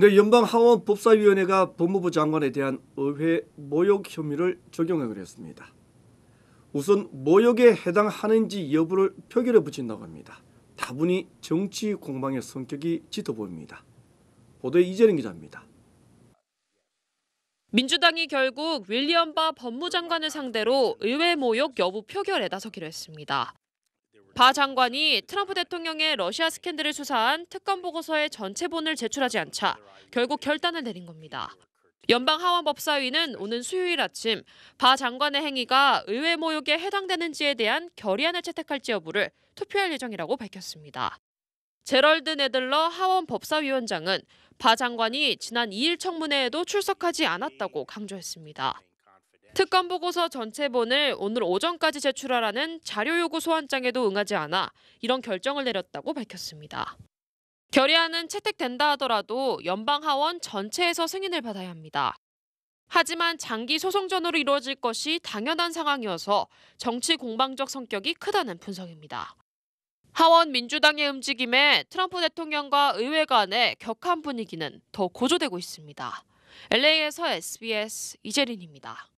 근데 네, 연방 하원 법사위원회가 법무부 장관에 대한 의회 모욕 혐의를 적용하기로 했습니다. 우선 모욕에 해당하는지 여부를 표결에 붙인다고 합니다. 다분히 정치 공방의 성격이 짙어 보입니다. 보도에 이재린 기자입니다. 민주당이 결국 윌리엄 바 법무장관을 상대로 의회 모욕 여부 표결에 나서기로 했습니다. 바 장관이 트럼프 대통령의 러시아 스캔들을 수사한 특검 보고서의 전체본을 제출하지 않자 결국 결단을 내린 겁니다. 연방 하원 법사위는 오는 수요일 아침 바 장관의 행위가 의회 모욕에 해당되는지에 대한 결의안을 채택할지 여부를 투표할 예정이라고 밝혔습니다. 제럴드 네들러 하원 법사위원장은 바 장관이 지난 2일 청문회에도 출석하지 않았다고 강조했습니다. 특검 보고서 전체본을 오늘 오전까지 제출하라는 자료 요구 소환장에도 응하지 않아 이런 결정을 내렸다고 밝혔습니다. 결의안은 채택된다 하더라도 연방 하원 전체에서 승인을 받아야 합니다. 하지만 장기 소송전으로 이루어질 것이 당연한 상황이어서 정치 공방적 성격이 크다는 분석입니다. 하원 민주당의 움직임에 트럼프 대통령과 의회 간의 격한 분위기는 더 고조되고 있습니다. LA에서 SBS 이재린입니다.